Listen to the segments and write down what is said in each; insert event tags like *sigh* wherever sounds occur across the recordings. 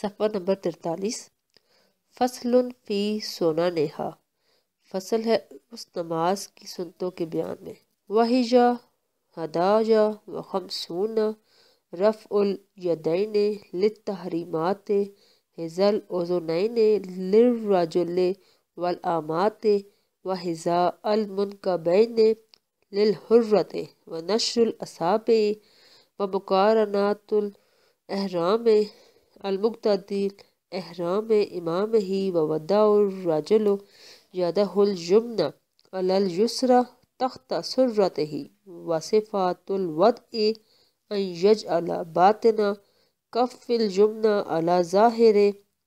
सफ़ा नंबर तिरतालीस फसल फ़ी सोना नेहा फसल है उस नमाज की सुनतों के बयान में जा हदाजा सोना रफ़ उल यदैन लतहरीमात हिजल ओजुनैन लर्रजुल वलआमात व हिजा का लिल लहर्रत व नशरसाब व मुकारनातुल अहराम अलमुक्तदी एहराम इमाम ही वदा वदाजलो यादहुलजुमना अलयुसरा तख्त सुर्रत ही वसफ़ातुलवद एज अला बातना कफ़िलजुमना अला ज़ाहिर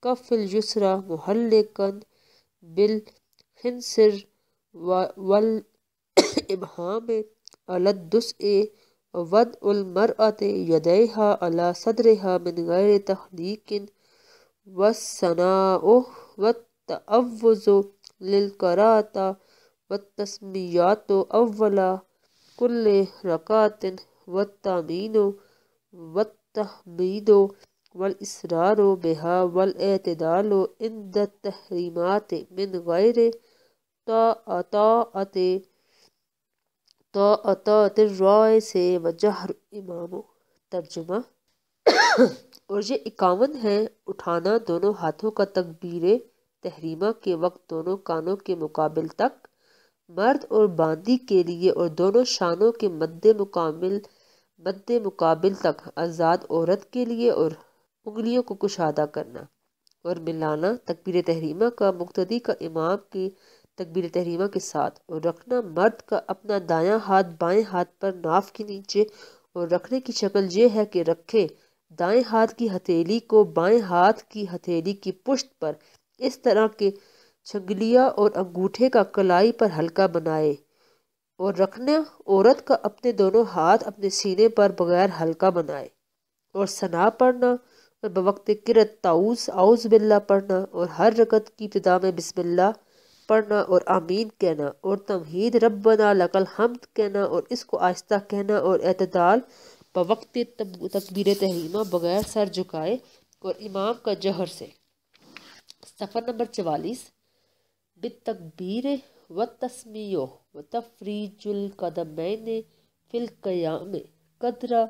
कफ़िलयुसरा महलकन बिल हिंसर व वल इमहाम अलदुस ए वद अते यदैहा अला सदरहा मिन गैर तहनीकिन वसनाओ वतअवज़ो लिलकराता वतस्मियात अवला कुल्ल रकातिन तहमीदो वल इसरारो बेहा वल एतदालो इंद तहरीमाते मिन गैर अते तोतरॉय से वजहर इमामो तर्जुमा और ये इक्यावन है उठाना दोनों हाथों का तकबीर तहरीमा के वक्त दोनों कानों के मुकाबल तक मर्द और बांदी के लिए और दोनों शानों के मद्द मुकामिल मद्द मुकाबल तक आज़ाद औरत के लिए और उंगलियों को कुशादा करना और मिलाना तकबीर तहरीमा का मुख्तदी का इमाम की तकबीर तहरीमा के साथ और रखना मर्द का अपना दाया हाथ बाएं हाथ पर नाफ के नीचे और रखने की शक्ल ये है कि रखे दाएं हाथ की हथेली को बाएं हाथ की हथेली की पुश्त पर इस तरह के छंगलिया और अंगूठे का कलाई पर हल्का बनाए और रखना औरत का अपने दोनों हाथ अपने सीने पर बगैर हल्का बनाए और सना पढ़ना और बवक्त किरत ताउस आउज़ बिल्ला पढ़ना और हर रकत की इब्तदा में बिस्मिल्लाह पढ़ना और आमीन कहना और तमहीद रबना लकल हमद कहना और इसको आहिस्ता कहना और अतदाल बवक्त तकबीर तहरीमा बगैर सर झुकाए और इमाम का जहर से सफ़र नंबर चवालीस बित तकबीर व तस्मियो व तफरीजुल कदमैन फिल कयाम कदरा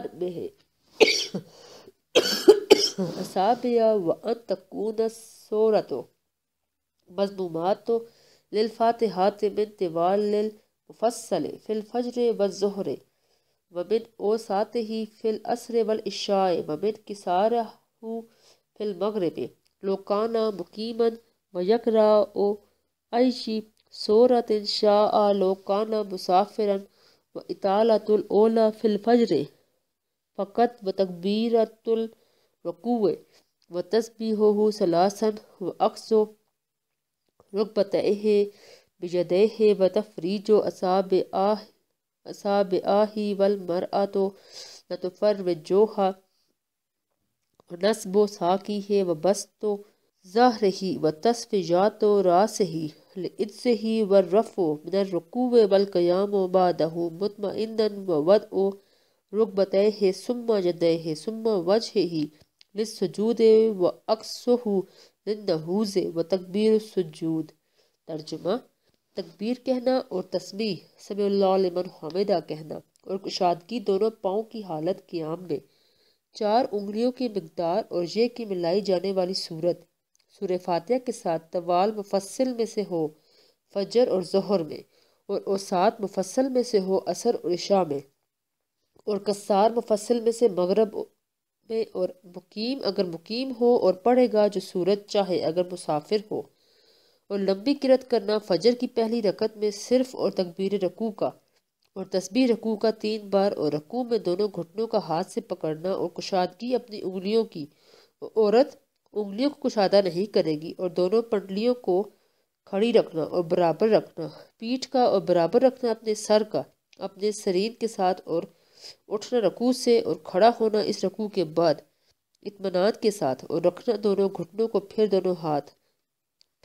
अरब में *coughs* असाबिया व अंतकून सोरतों मजमूमात लिलफ़ातहात मिन दिवाल लिलमफसल फ़िलफ़जर वज़हर वमिन ओ सात ही फ़िल असर वल इशाए वमिन किसार हूँ फ़िल मगरब लोकाना मुकीमन वयकरा ओ ऐशी सोरत शाह लोकाना मुसाफिरन व इतालतुलोला फ़िलफ़जर फ़कत व तकबीरतुलवकूए व तस्बी हो सलासन व अक्सो रुकबत रकबत बजदह व तफरीज असाब आह असाब आही वल मर आ तो न तो फर जोहा नस्बो साकी है व बस तो जह रही व तस्फ जा तो रास ही इद ही व रफ़ो मिन रकूब वल क़याम मुतम इंदन व वद ओ रुकबत है सुम्मा जदय है सुम्मा वज ही लिस्जूद व अक्सहु नन्नहूजे व तकबीर सजूद तर्जुमा तकबीर कहना और तस्मी समन हामिदा कहना और कुशादगी दोनों पाँव की हालत क्याम में चार उंगलियों की मकदार और ये की मिलाई जाने वाली सूरत सुर फातह के साथ तवाल मुफसल में से हो फजर और जहर में और औसात मुफसल में से हो असर और इशा में और कसार मुफसल में से मगरब पे और मुकीम अगर मुकीम हो और पढ़ेगा जो सूरत चाहे अगर मुसाफिर हो और लंबी किरत करना फजर की पहली रकत में सिर्फ और तकबीर रकू का और तस्बी रकू का तीन बार और रकू में दोनों घुटनों का हाथ से पकड़ना और कुशादगी अपनी उंगलियों की औरत उंगलियों को कुशादा नहीं करेगी और दोनों पंडलियों को खड़ी रखना और बराबर रखना पीठ का और बराबर रखना अपने सर का अपने शरीर के साथ और उठना रकू से और खड़ा होना इस रकू के बाद इतमान के साथ और रखना दोनों घुटनों को फिर दोनों हाथ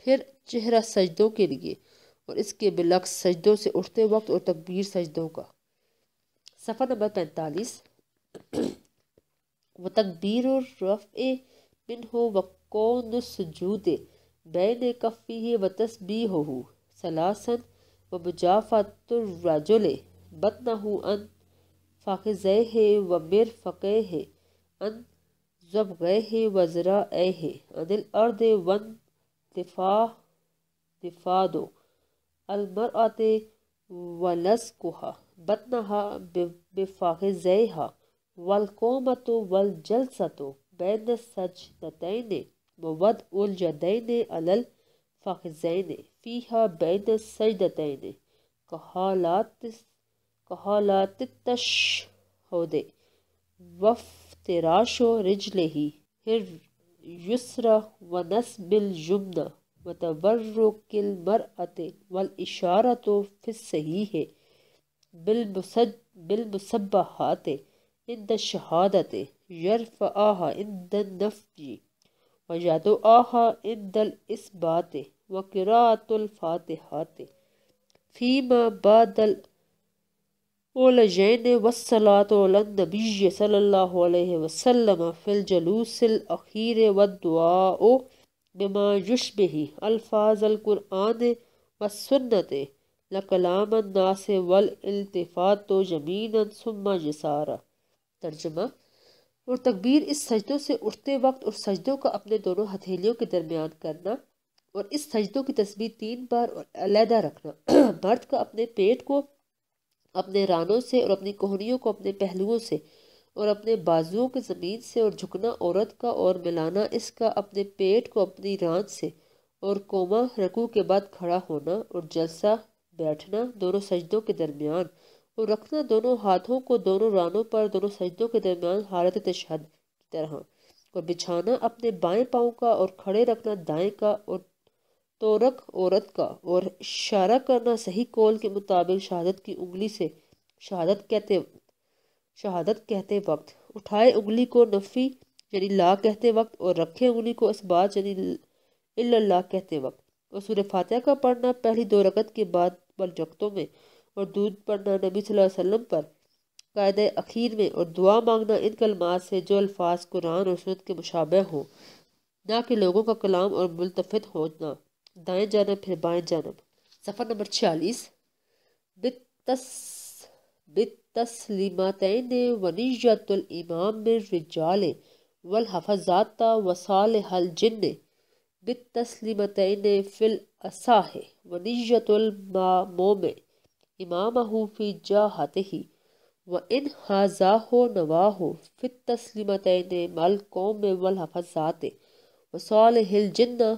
फिर चेहरा सजदों के लिए और इसके बिलक्स सजदों से उठते वक्त और तकबीर सजदों का सफ़र नंबर पैंतालीस *clears throat* व तकबीर और रफ़ बिन हो व कौन सजूदे बैन कफ़ी व तस्बी हो सलासन व मुजाफ़ातुरजल बतना अन फ़ाखज़ह वमिर फ़क़ह अन जब गए वज़रा ए अनिल अर्द वन दिफा दिफा दो अलमर आते वलस कोहा बतनहा बिफाख जय हा वल सतो बैन सच नतैन मवद उल जदैन अलल फ़ाखज़ैन फ़ीहा बैन दतैन कहालात कहलातितश होदे वफ रिजले ही हिर युसर व नसबिल युमन व तवर्रो मर अते वल इशारा तो फिस सही है बिल मुसज बिल मुसब्बा हाते इन द शहादत यरफ आह इन द नफी व यादो आह इन दल इस बाते व किरातुल फातिहाते फीमा बादल वलजैन वसलात नबी सल्ला वसलम फ़िलजलूसलखीर वदुआ बमा युशबही अल्फाज़लकुरान वसन्नत लकलाम नास वल इल्तफ़ात तो जमीन सुम्मा यसारा तर्जमा और तकबीर इस सजदों से उठते वक्त और सजदों का अपने दोनों हथेलियों के दरमियान करना और इस सजदों की तस्वीर तीन बार और अलहदा रखना मर्द का अपने पेट को अपने रानों से और अपनी कोहनियों को अपने पहलुओं से और अपने बाजुओं के ज़मीन से और झुकना औरत का और मिलाना इसका अपने पेट को अपनी रान से और कोमा रकू के बाद खड़ा होना और जलसा बैठना दोनों सजदों के दरमियान और रखना दोनों हाथों को दोनों रानों पर दोनों सजदों के दरमियान हालत तशहद की तरह और बिछाना अपने बाएं पाँव का और खड़े रखना दाएं का और तोरक औरत का और इशारा करना सही कौल के मुताबिक शहादत की उंगली से शहादत कहते शहादत कहते वक्त उठाए उंगली को नफ़ी यानी ला कहते वक्त और रखे उंगली को इसबात यानी इल्ला कहते वक्त और सूर्य फातह का पढ़ना पहली दो रकत के बाद मनजकतों में और दूध पढ़ना नबी वसल्लम पर कायद अखीर में और दुआ मांगना इन कलमात से जो अल्फाज कुरान और सुनत के मुशाबे हों ना कि लोगों का कलाम और मुलतफ़त होना दाएं जानब फिर बाएं जानब सफ़र नंबर छियालीस बितस बितसलीमतन वनीजतुलमाम रिजाल वल हफजात वसाल हल जिन बितसलीमतन फिल असाह है वनीजतुलमोम इमाम फी जाहत ही व इन हाजा हो नवा हो फित तस्लीमतन मल कौम वल हफजात वसाल हिल जिन्ना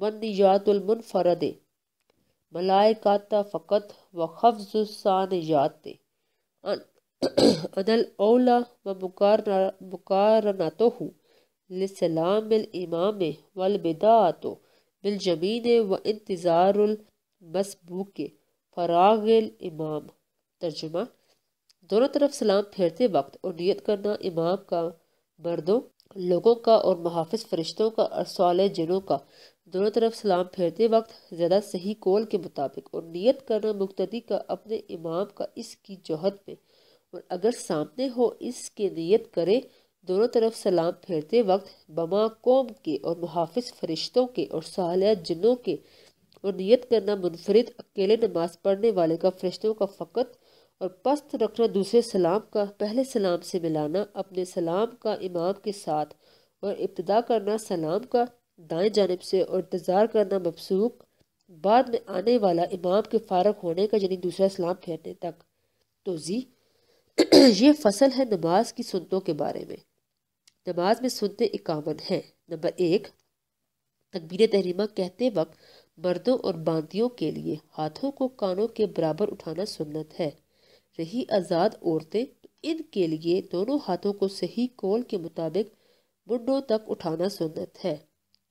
मनियातुलमनफरद मलायकात फ़कत व खफ्ज़ानयात अनल ओला व मुकारनातो हूँ लसलाम इमाम तो बिल जमीन व इंतज़ारमसबूक फ़राग इमाम तर्जुमा दोनों तरफ सलाम फेरते वक्त और नियत करना इमाम का मर्दों लोगों का और मुहाफ़ फरिश्तों का और साल जिनों का दोनों तरफ सलाम फेरते वक्त ज़्यादा सही कौल के मुताबिक और नियत करना मुख्तदी का अपने इमाम का इसकी जहद में और अगर सामने हो इसके नियत करे दोनों तरफ सलाम फेरते वक्त बमा कौम के और मुहाफ़ फरिश्तों के और साल जिनों के और नियत करना मुनफरद अकेले नमाज पढ़ने वाले का फरिश्तों का फ़कत और पस्त रखना दूसरे सलाम का पहले सलाम से मिलाना अपने सलाम का इमाम के साथ और इब्तदा करना सलाम का दाएं जानब से और इंतज़ार करना मबसूक बाद में आने वाला इमाम के फारग होने का यानी दूसरा इस्लाम फेरने तक तो जी *clears throat* ये फसल है नमाज की सुनतों के बारे में नमाज में सुनते इक्यावन हैं नंबर एक तकबीर तहरीमा कहते वक्त मर्दों और बांदियों के लिए हाथों को कानों के बराबर उठाना सुन्नत है रही आज़ाद औरतें तो इनके लिए दोनों हाथों को सही कोल के मुताबिक मुंडों तक उठाना सुन्नत है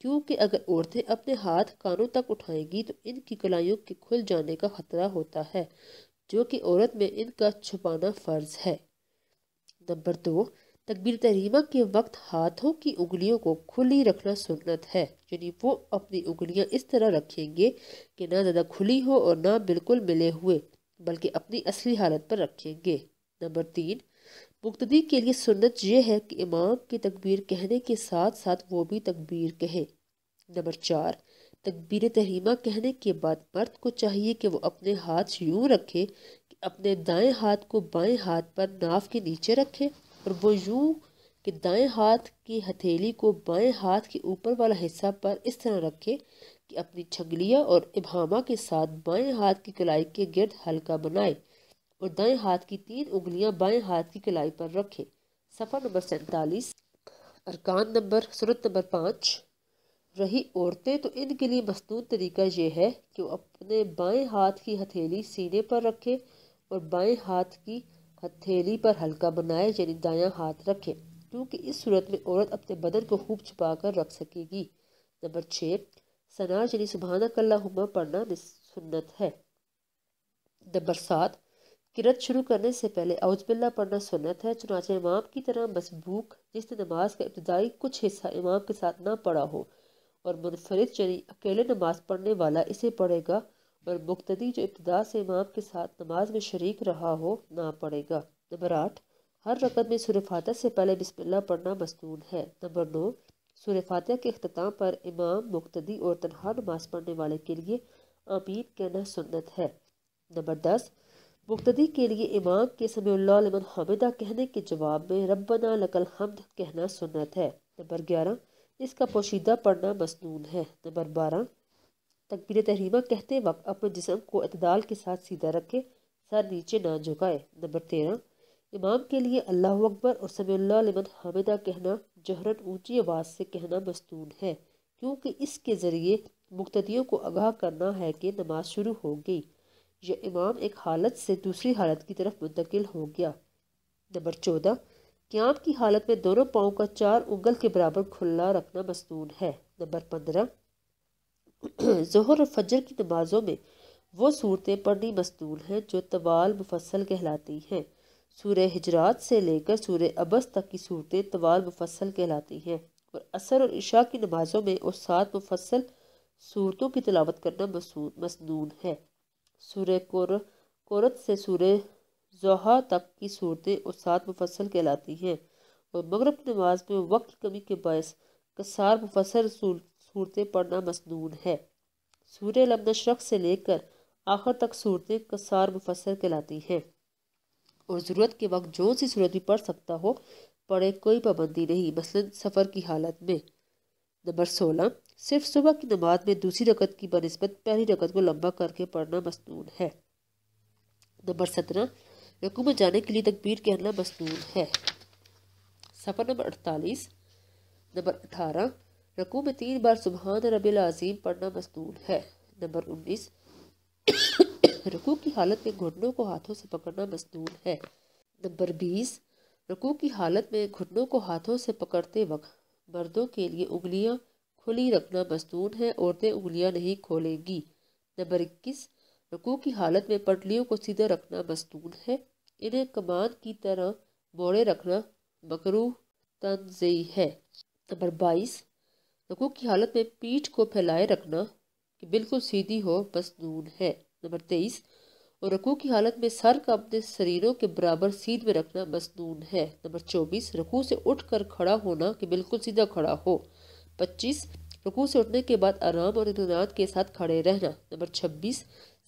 क्योंकि अगर औरतें अपने हाथ कानों तक उठाएंगी तो इनकी कलाइयों के खुल जाने का खतरा होता है जो कि औरत में इनका छुपाना फ़र्ज है नंबर दो तकबीर तहरीमा के वक्त हाथों की उंगलियों को खुली रखना सुन्नत है यानी वो अपनी उंगलियां इस तरह रखेंगे कि ना ज़्यादा खुली हो और ना बिल्कुल मिले हुए बल्कि अपनी असली हालत पर रखेंगे नंबर तीन मुक्तदी के लिए सुन्नत यह है कि इमाम की तकबीर कहने के साथ साथ वो भी तकबीर कहे नंबर चार तकबीर तहरीमा कहने के बाद मर्द को चाहिए कि वो अपने हाथ यूं रखे कि अपने दाएं हाथ को बाएं हाथ पर नाव के नीचे रखे और वो यूं कि दाएं हाथ की हथेली को बाएं हाथ के ऊपर वाला हिस्सा पर इस तरह रखे कि अपनी छंगलियाँ और इबामा के साथ बाएँ हाथ की कलाई के गिरद हल्का बनाए और दाएं हाथ की तीन उंगलियां बाएं हाथ की कलाई पर रखें सफर नंबर सैंतालीस अरकान नंबर सूरत नंबर पाँच रही औरतें तो इनके लिए मसनून तरीका यह है कि वो अपने बाएं हाथ की हथेली सीने पर रखें और बाएं हाथ की हथेली पर हल्का बनाए यानी दायां हाथ रखें क्योंकि इस सूरत में औरत अपने बदन को खूब छुपा कर रख सकेगी नंबर छः सनार यानी सुबहाना कल्ला पढ़ना सुन्नत है नंबर सात किरत शुरू करने से पहले अवजबिल्ला पढ़ना सुनत है चुनाचे इमाम की तरह मसबूक जिसने नमाज का इब्तदाई कुछ हिस्सा इमाम के साथ ना पढ़ा हो और मुनफरद यानी अकेले नमाज पढ़ने वाला इसे पढ़ेगा और मुख्तदी जो इब्तदा से इमाम के साथ नमाज में शरीक रहा हो ना पढ़ेगा नंबर आठ हर रकत में सूर्य से पहले बिस्मिल्ला पढ़ना मसनून है नंबर नौ सुरफात के अख्ताम पर इमाम मुख्तदी और तनहा नमाज पढ़ने वाले के लिए आमीन कहना सुन्नत है नंबर दस मुख्तदी के लिए इमाम के समयमन हामिदा कहने के जवाब में रबना लकल हमद कहना सुनत है नंबर ग्यारह इसका पोशीदा पढ़ना मसनून है नंबर बारह तकबीर तहरीमा कहते वक्त अपने जिसम को अतदाल के साथ सीधा रखे सर नीचे ना झुकाए नंबर तेरह इमाम के लिए अल्लाह अकबर और समयमन हामिदा कहना जहरन ऊँची आवाज़ से कहना मसनून है क्योंकि इसके ज़रिए मुख्तियों को आगाह करना है कि नमाज शुरू हो गई यह इमाम एक हालत से दूसरी हालत की तरफ मुंतकिल हो गया नंबर चौदह क्याम की हालत में दोनों पाँव का चार उंगल के बराबर खुला रखना मसनून है नंबर पंद्रह जहर और फजर की नमाजों में वो सूरतें पढ़नी मसनून हैं जो तवाल मुफसल कहलाती हैं सूर्य हजरात से लेकर सूर्य अबस तक की सूरतें तवाल मुफसल कहलाती हैं और असर और इशा की नमाजों में और सात मुफसल सूरतों की तलावत करना मसनून है सूर्य कुर कुरत से सूर्य जोहा तक की सूरतें और सात मुफसल कहलाती हैं और मगरब नमाज में वक्त कमी के बायस कसार मुफसल सूरतें पढ़ना मसनून है सूर्य लमनशरक से लेकर आखिर तक सूरतें कसार मुफसर कहलाती हैं और ज़रूरत के वक्त जो सी सूरत भी पढ़ सकता हो पढ़े कोई पाबंदी नहीं मसलन सफ़र की हालत में नंबर सोलह सिर्फ सुबह की नमाज में दूसरी रकत की बनस्बत पहली रकत को लंबा करके पढ़ना मसनून है नंबर सत्रह रकू में जाने के लिए तकबीर कहना मसनून है सफ़र नंबर अड़तालीस नंबर अठारह रकू में तीन बार सुबहान रबी अज़ीम पढ़ना मसनून है नंबर उन्नीस रकू की हालत में घुटनों को हाथों से पकड़ना मसनून है नंबर बीस रकू की हालत में घुटनों को हाथों से पकड़ते वक्त मर्दों के लिए उंगलियां खुली रखना मस्तून है औरतें उंगलियां नहीं खोलेंगी नंबर इक्कीस रकू की हालत में पटलियों को सीधा रखना मस्तून है इन्हें कमान की तरह मोड़े रखना मकरू तनजई है नंबर बाईस रकू की हालत में पीठ को फैलाए रखना कि बिल्कुल सीधी हो मसनून है नंबर तेईस और रकू की हालत में सर का अपने शरीरों के बराबर सीध में रखना मसनून है नंबर चौबीस रकू से उठ कर खड़ा होना कि बिल्कुल सीधा खड़ा हो पच्चीस रुकू से उठने के बाद आराम और इतमान के साथ खड़े रहना नंबर छब्बीस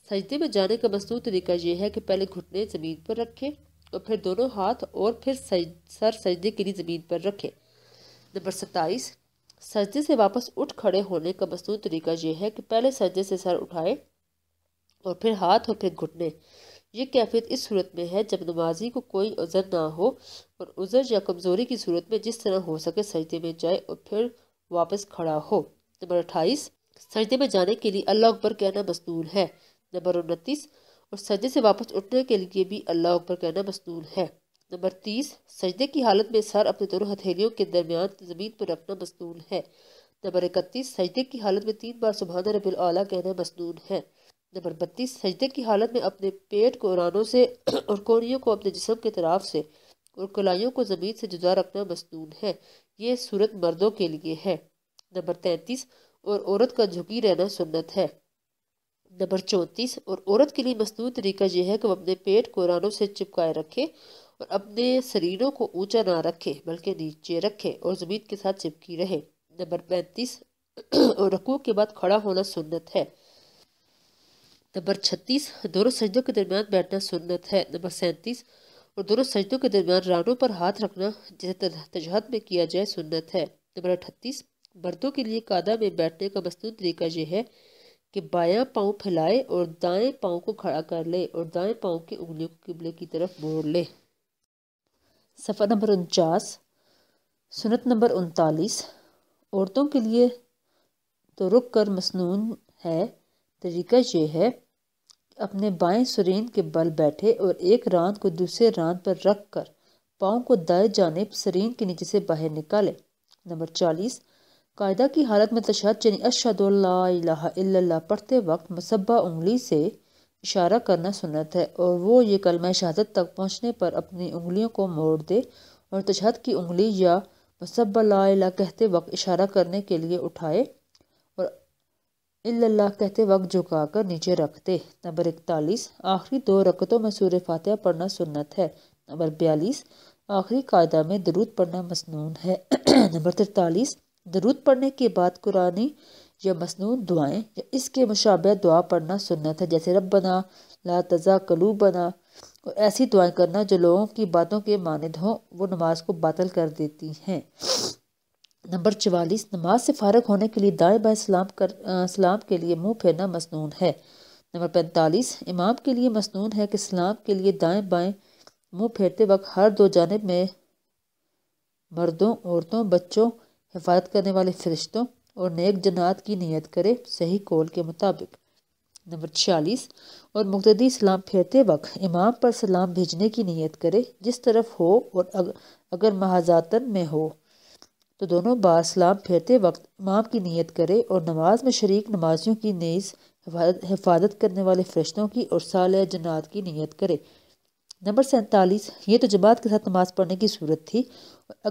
सजदे में जाने का मसनू तरीका यह है कि पहले घुटने ज़मीन पर रखें और फिर दोनों हाथ और फिर सज, सर सजदे के लिए ज़मीन पर रखें नंबर सत्ताईस सजदे से वापस उठ खड़े होने का मसनू तरीका यह है कि पहले सजदे से सर उठाए और फिर हाथ और फिर घुटने ये कैफियत इस सूरत में है जब नमाजी को कोई उज़र ना हो और उज़र या कमज़ोरी की सूरत में जिस तरह हो सके सजदे में जाए और फिर वापस खड़ा हो नंबर अट्ठाईस सजदे में जाने के लिए अल्लाह अकबर कहना मस्तूल है नंबर उनतीस और सजदे से वापस उठने के लिए भी अल्लाह अकबर कहना मस्तूल है नंबर तीस सजदे की हालत में सर अपने दोनों हथेलियों के दरमियान ज़मीन पर रखना मस्तूल है नंबर इकतीस सजदे की हालत में तीन बार सुबहाना रबी आला कहना मस्तूल है नंबर बत्तीस सजदे की हालत में अपने पेट को रानों से *clears throat* और कोरियों को अपने जिसम के तराफ से और कलाइयों को ज़मीन से जुदा रखना मस्तूल है ये सूरत मर्दों के लिए है नंबर तैंतीस और औरत का झुकी रहना सुन्नत है नंबर चौंतीस और औरत के लिए मसनू तरीका यह है कि वह अपने पेट को रानों से चिपकाए रखे और अपने शरीरों को ऊंचा ना रखे बल्कि नीचे रखे और ज़मीन के साथ चिपकी रहे नंबर पैंतीस *clears throat* और रकू के बाद खड़ा होना सुन्नत है नंबर छत्तीस दोनों सजदों के दरमियान बैठना सुन्नत है नंबर सैंतीस और दोनों सजदों के दरमियान रानों पर हाथ रखना जिसे तजहत में किया जाए सुन्नत है नंबर अठतीस मर्दों के लिए कादा में बैठने का मसनू तरीका यह है कि बायां पाँव फैलाए और दाएं पाँव को खड़ा कर ले और दाएं पाँव की उंगलियों को किबले की तरफ मोड़ ले सफर नंबर उनचास सुनत नंबर उनतालीस औरतों के लिए तो रुक कर मसनून है तरीका यह है अपने बाएं सुरीन के बल बैठे और एक रान को दूसरे रान पर रख कर पाँव को दाएं जाने सरीन के नीचे से बाहर निकाले नंबर चालीस कायदा की हालत में तशद यानी अशद पढ़ते वक्त मसबा उंगली से इशारा करना सुनत है और वो ये कलमा शहादत तक पहुँचने पर अपनी उंगलियों को मोड़ दे और तशहद की उंगली या मसबा ला कहते वक्त इशारा करने के लिए उठाए अल्लाह कहते वक्त झुकाकर नीचे रखते नंबर इकतालीस आखिरी दो रकतों में सूर्य फातह पढ़ना सुन्नत है नंबर बयालीस आखिरी कायदा में दरूद पढ़ना मसनून है *clears throat* नंबर तिरतालीस दरूद पढ़ने के बाद कुरानी या मसनून दुआएं या इसके मुशाबे दुआ पढ़ना सुन्नत है जैसे रब बना ला तज़ा कलू बना और ऐसी दुआएं करना जो लोगों की बातों के मानद हों वो नमाज को बातल कर देती हैं नंबर चवालीस नमाज से फारग होने के लिए दाएँ बाएँ सलाम कर आ, सलाम के लिए मुंह फेरना मसनून है नंबर पैंतालीस इमाम के लिए मसनून है कि सलाम के लिए दाएँ बाएँ मुंह फेरते वक्त हर दो जानब में मर्दों औरतों बच्चों हिफाजत करने वाले फरिश्तों और नेक जनात की नीयत करे सही कौल के मुताबिक नंबर छियालीस और मुख्तदी सलाम फेरते वक्त इमाम पर सलाम भेजने की नीयत करे जिस तरफ हो और अग, अगर महाजातन में हो तो दोनों बासलाम फेरते वक्त इमाम की नीयत करे और नमाज में शरीक नमाजियों की नीज़ हिफाजत करने वाले फरिश्तों की और साल जन्नात की नीयत करे नंबर सैंतालीस ये तो जमात के साथ नमाज़ पढ़ने की सूरत थी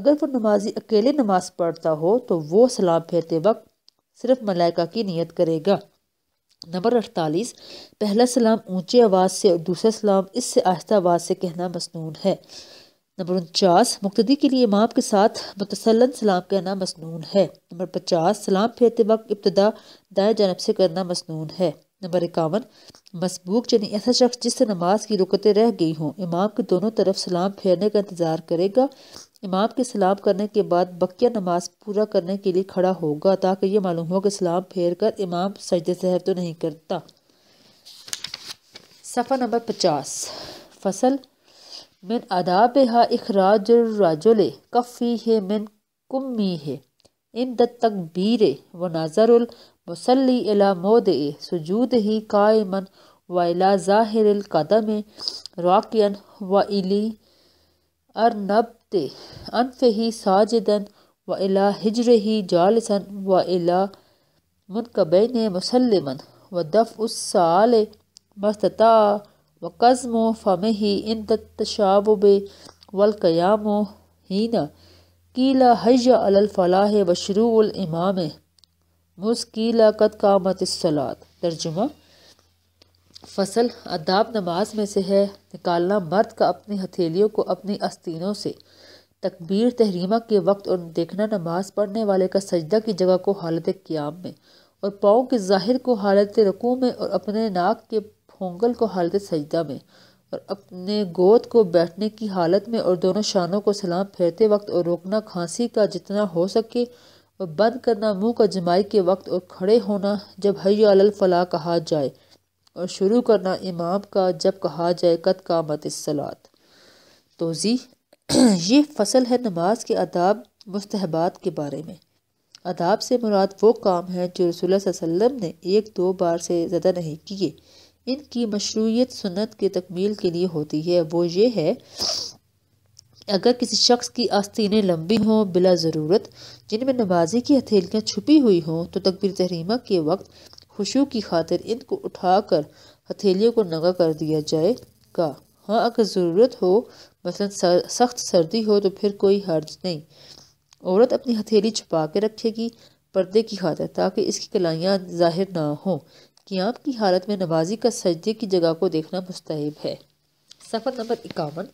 अगर वो नमाजी अकेले नमाज पढ़ता हो तो वो सलाम फेरते वक्त सिर्फ मलाइका की नीयत करेगा नंबर अड़तालीस पहला सलाम ऊंचे आवाज़ से और दूसरा सलाम इससे आहिस्ता आवाज़ से कहना मसनून है नंबर उनचास मुक्तदी के लिए इमाम के साथ मुतसलन सलाम कहना मसनून है नंबर पचास सलाम फेरते वक्त इब्तदा दाएँ जानब से करना मसनून है नंबर इक्यावन मसबूक यानी ऐसा शख्स जिससे नमाज की रुकतें रह गई हों इमाम के दोनों तरफ सलाम फेरने का इंतज़ार करेगा इमाम के सलाम करने के बाद बकिया नमाज पूरा करने के लिए खड़ा होगा ताकि ये मालूम हो कि सलाम फेर कर इमाम सजद सहब तो नहीं करता सफ़ा नंबर पचास फसल मिन अदाब हा अखराज राजुल कफ़ी है मिन कुम्मी है इन तकबीर व नाजरुल मुसली अला मोद सजूद ही कायमन व अला ज़ाहिर कदम राकियन व इली ते अनफ ही साजिदन व अला हिजर ही जालसन व अला मुनकबैन मुसलमन व दफ़ उस साल मस्तता वक़ज़म ही इन तशाब वलक़याम हीन कीला हय अलफ़लाह वशरूलमाम मुस्कीला कद सलात तर्जुमा फसल अदाब नमाज में से है निकालना मर्द का अपनी हथेलियों को अपनी आस्तीनों से तकबीर तहरीमा के वक्त और देखना नमाज पढ़ने वाले का सजदा की जगह को हालत क्याम में और पाओ के ज़ाहिर को हालत रकू में और अपने नाक के फोंगल को हालत सजदा में और अपने गोद को बैठने की हालत में और दोनों शानों को सलाम फेरते वक्त और रोकना खांसी का जितना हो सके और बंद करना मुंह का जमाई के वक्त और खड़े होना जब हैल फला कहा जाए और शुरू करना इमाम का जब कहा जाए का मत सलात तोज़ी ये फसल है नमाज के आदाब मुस्तहबात के बारे में आदाब से मुराद वो काम है जो रसोल्ला वसम ने एक दो बार से ज़्यादा नहीं किए इनकी मशरूत सुनत की तकमील के लिए होती है वो ये है अगर किसी शख्स की आस्तीनें लंबी हों बिला ज़रूरत जिनमें नमाजी की हथेलियाँ छुपी हुई हों तो तकबीर तहरीमा के वक्त खुशू की खातिर इनको उठाकर हथेलियों को नगा कर दिया जाएगा हाँ अगर ज़रूरत हो मसल सर, सख्त सर्दी हो तो फिर कोई हर्ज नहीं औरत अपनी हथेली छुपा के रखेगी पर्दे की खातिर ताकि इसकी कलाइयाँ ज़ाहिर ना हों क्याम की हालत में नवाजी का सजदे की जगह को देखना मुस्तहब है सफ़र नंबर इक्यावन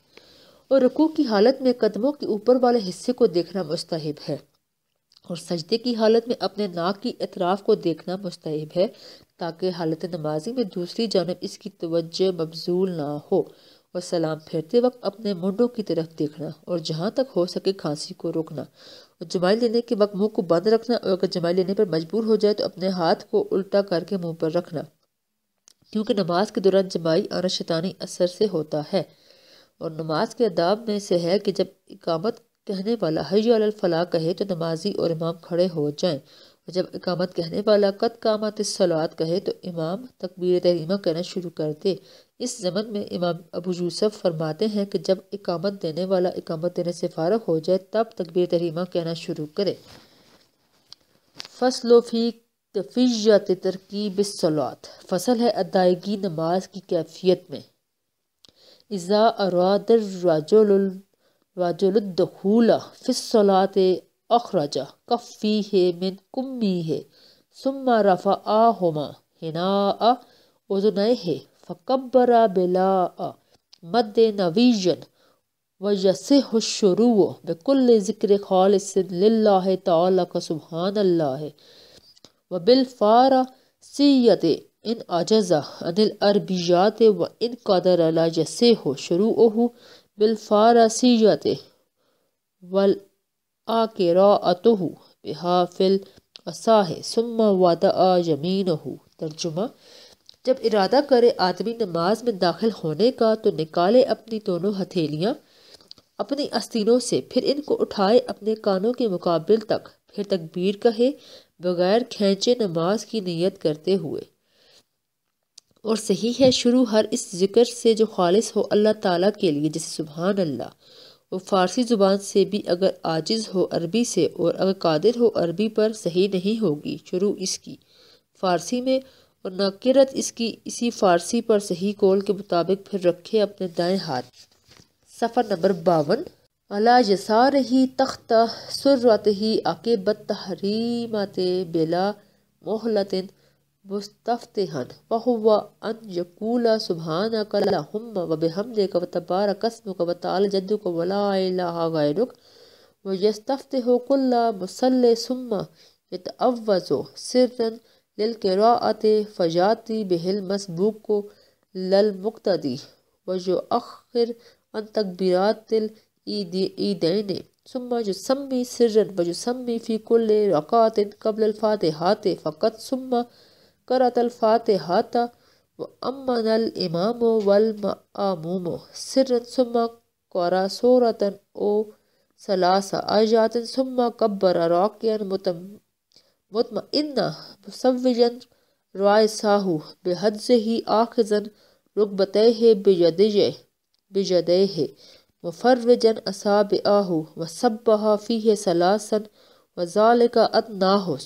और रकू की हालत में कदमों के ऊपर वाले हिस्से को देखना मुस्तहब है और सजदे की हालत में अपने नाक की अतराफ़ को देखना मुस्तहब है ताकि हालत नमाजी में दूसरी जानब इसकी तवज्जो मबजूल ना हो और सलाम फेरते वक्त अपने मुंडों की तरफ देखना और जहाँ तक हो सके खांसी को रोकना और जमाई लेने के वक्त मुंह को बंद रखना और अगर जमाई लेने पर मजबूर हो जाए तो अपने हाथ को उल्टा करके मुंह पर रखना क्योंकि नमाज के दौरान जमाई आना शैतानी असर से होता है और नमाज के अदाब में से है कि जब इकामत कहने वाला हय फलाह कहे तो नमाजी और इमाम खड़े हो जाएं जब इकामत कहने वाला कद कामत सलात कहे तो इमाम तकबीर तहरीमा कहना शुरू कर दे इस जमन में इमाम अबू यूसफ फरमाते हैं कि जब इकामत देने वाला इकामत देने से फारग हो जाए तब तकबीर तहरीमा कहना शुरू करे फसलो फी तफीजत तरकीब सलात फसल है अदायगी नमाज की कैफियत में इज़ा अरादर राजुल फिस सलात अखराजा कफ़ी है मिन कुम्मी है सुम्मा रफ़ा आ होमा हिना उदनय है फ़कबरा बिला मद नवीजन वजसे हुशरू बकुल ज़िक्र खालसिल्ला तसुबहान अल्लाह व बिलफ़ारा सीयत इन अजज़ा अनिल अरबियात व इन कदर अला जसे हो शुरू बिलफ़ारा सीयत वल आतु बिहाफिल असाह सुम्मा यमीन हो तर्जुमा जब इरादा करे आदमी नमाज में दाखिल होने का तो निकाले अपनी दोनों हथेलियाँ अपनी आस्तीनों से फिर इनको उठाए अपने कानों के मुकाबले तक फिर तकबीर कहे बगैर खींचे नमाज की नीयत करते हुए और सही है शुरू हर इस जिक्र से जो खालिश हो अल्लाह ताला के लिए जैसे सुबहान अल्लाह वो फ़ारसी ज़ुबान से भी अगर आजिज़ हो अरबी से और अगर कादिर हो अरबी पर सही नहीं होगी शुरू इसकी फ़ारसी में और नकिरत इसकी इसी फ़ारसी पर सही कौल के मुताबिक फिर रखे अपने दाएं हाथ सफ़र नंबर बावन अला यसार ही तख्त सुरत ही अकेबत तहरीमत बेला मोहलतिन मुस्तफ़तिहन वहुव अन यकूल सुबहान कला हम व बेहमद का तबार कसम का वताल जद को वलाक व यस्तफ़त कुल्ला मुसल सुम यतवज़ो सिरन लिलकरात फ़जाती बहल मसबूक को ललमुक्तदी व जो अखिर अन तकबीरात ईदैन सुम्मा जो सम्मी सिरन व जो सम्मी फ़ी कुल रकात कबल फ़ात फ़कत सुम्मा करत अलफातहा व अमन अल इमाम वलमूम सिरन सुम कौरा सोरतन ओ सलासा आजातन सुमा कब्बर रॉकियन मुतम मुतम इन्ना मुसविजन राय साहू बेहद ही आखजन रुकबत है बेजदे बेजदे है मुफरजन असाब आहू व सब बहा फी है सलासन वज़ाल का हो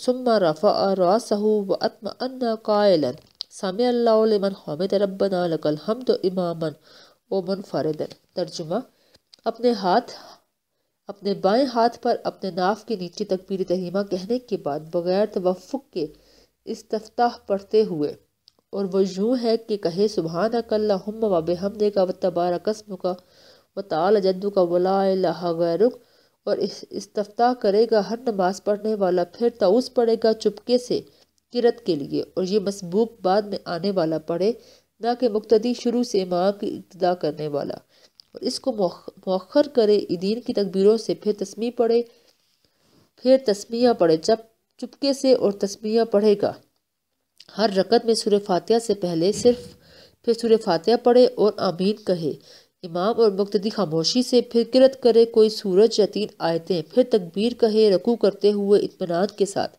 रफ़ा व अतम अन्ना कायलन हम तो इमामन तर्जुमा अपने हाथ अपने बाएं हाथ पर अपने नाफ के नीचे पीरी तहरीमा कहने के बाद बग़ैर तवफ़ के इस्तफ़ाह पढ़ते हुए और वह यूँ है कि कहे सुबहान अकल्ला हम वब हमदे का व कस्म का व ताल जद्दू का वला और इस इस्तफ़ा करेगा हर नमाज पढ़ने वाला फिर ताउस पढ़ेगा चुपके से किरत के लिए और ये मसबूक बाद में आने वाला पढ़े ना कि मुक्तदी शुरू से माँ की इब्तदा करने वाला और इसको मौखर करे दीन की तकबीरों से फिर तस्मी पढ़े फिर तस्मिया पढ़े जब चुपके से और तस्मिया पढ़ेगा हर रकत में सुर फातह से पहले सिर्फ फिर सुर फातह पढ़े और आमीन कहे इमाम और मुक्तदी खामोशी से फिर किरत करे कोई सूरज या तीन आयतें फिर तकबीर कहे रकू करते हुए इतमान के साथ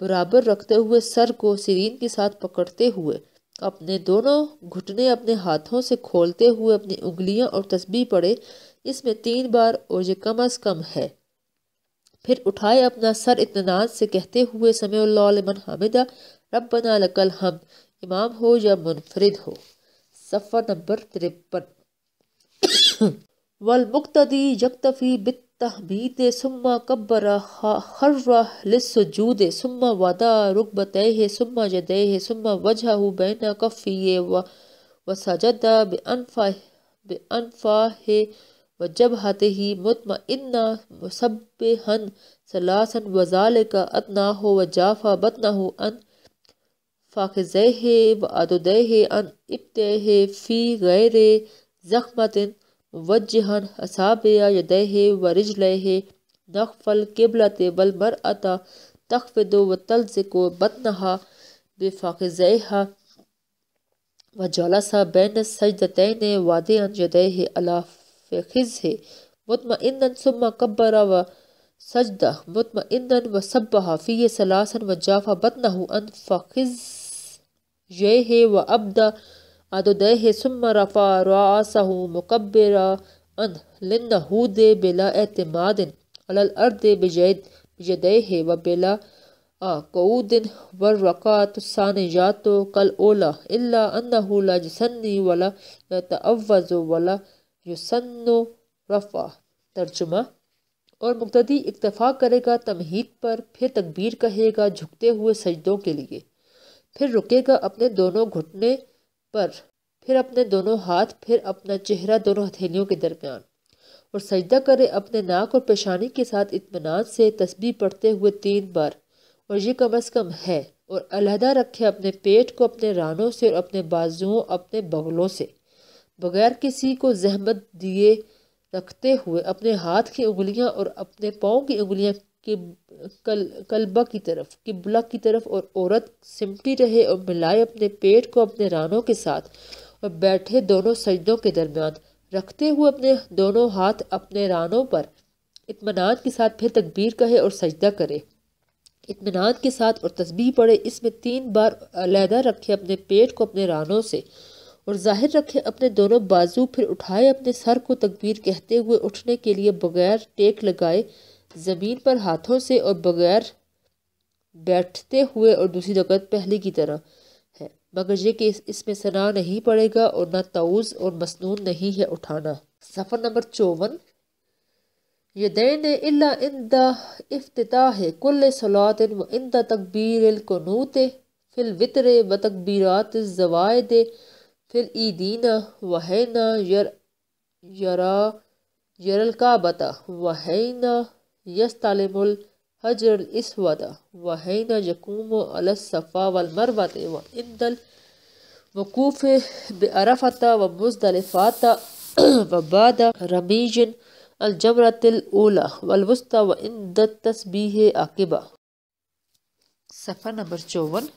बराबर रखते हुए सर को सिरीन के साथ पकड़ते हुए अपने दोनों घुटने अपने हाथों से खोलते हुए अपनी उंगलियां और तस्बी पड़े इसमें तीन बार और ये कम अज़ कम है फिर उठाए अपना सर इतनाज से कहते हुए समन हामिदा बना लकल हम इमाम हो या मुनफरद हो सफर नंबर तिरपन वलमुक्तदी यक्तफी बितहमीद सुम्मा कब्बर खर्रा लिसजूद सुम्मा वदा रुकबतः सुम्मा जदह सुम्मा वजह बैन कफ़ी व वसजद बेअनफा बेअनफा है वजब हाते ही मुतम इन्ना सब हन सलासन वजाल का अतना हो व जाफा बतना हो अन फाखे व अदोदह अन इब्तः फ़ी गैर ज़ख़मतिन वजहन असाबया यदय हे वरिज लय हे नख फल केबला ते मर अता तख विदो व तल से को बत नहा बेफाक जय हा व ज्वाला सा बैन सज दतय ने वादे अन यदय हे अला फिज हे मुतम इंदन सुम कब्बरा व सजदा मुतम इंदन व सब हाफी सलासन व जाफा बत नहू अन फाखिज ये हे व अबदा अदोदह सुम रफ़ा रासहू मुकबरा अन लिनहूद व रक़ात कल ओला अल्ला अन्ना जसन्नी रफ़ा तर्जुमा और मुक्तदी इक्तफ़ा करेगा तमहीद पर फिर तकबीर कहेगा झुकते हुए सजदों के लिए फिर रुकेगा अपने दोनों घुटने पर फिर अपने दोनों हाथ फिर अपना चेहरा दोनों हथेलियों के दरमियान और सजदा करें अपने नाक और पेशानी के साथ इतमान से तस्बी पढ़ते हुए तीन बार और ये कम अज़ कम है और अलहदा रखे अपने पेट को अपने रानों से और अपने बाजुओं अपने बगलों से बगैर किसी को जहमत दिए रखते हुए अपने हाथ की उंगलियां और अपने पाँव की उंगलियां कि कल कलबा की तरफ किबला की तरफ और औरत सिमटी रहे और मिलाए अपने पेट को अपने रानों के साथ और बैठे दोनों सजदों के दरमियान रखते हुए अपने दोनों हाथ अपने रानों पर इतमान के साथ फिर तकबीर कहे और सजदा करे इतमान के साथ और तस्बी पढ़े इसमें तीन बार अलहदा रखे अपने पेट को अपने रानों से और जाहिर रखे अपने दोनों बाजू फिर उठाए अपने सर को तकबीर कहते हुए उठने के लिए बगैर टेक लगाए ज़मीन पर हाथों से और बगैर बैठते हुए और दूसरी रकत पहले की तरह है मगर यह कि इसमें सना नहीं पड़ेगा और ना तोज और मसनून नहीं है उठाना सफ़र नंबर चौवन यदैन इल्ला इंदा है कुल सलात व इंदा तकबीर कनूत फिल वितर व तकबीरात जवायद फिल ईदीना वहना यर यरा यरल का बता वहना यस तालिमुल हजर इस वदा वहीना यकूम अलसफ़ा वलमरवत व इंदल वकूफ़ बरफ़त व मुजदलफ़ात वबाद रमीजन अलजमरतलोला वलवस्त व इंद तस्बीह आकबा सफ़र नंबर चौवन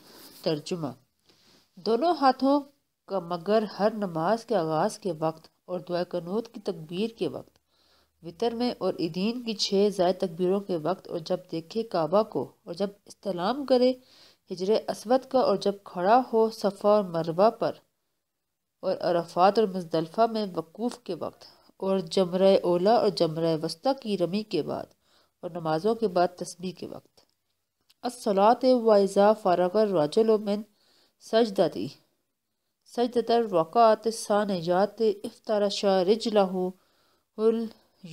तर्जुमा दोनों हाथों का मगर हर नमाज के आगाज़ के वक्त और दुआ कनूत की तकबीर के वक्त वितर में और इदीन की छः ज़ाय तकबीरों के वक्त और जब देखे काबा को और जब इस्तलाम करे हिजर असवद का और जब खड़ा हो सफ़ा और मरबा पर और अरफात और मजदलफा में वकूफ़ के वक्त और जमर ओला और जमर वस्ता की रमी के बाद और नमाज़ों के बाद तस्बी के वक्त असलात वाइज़ा फ़ारगर राजुलमिन सजदती सजदतर वक़ात सानजात इफ्तार शाह लाहू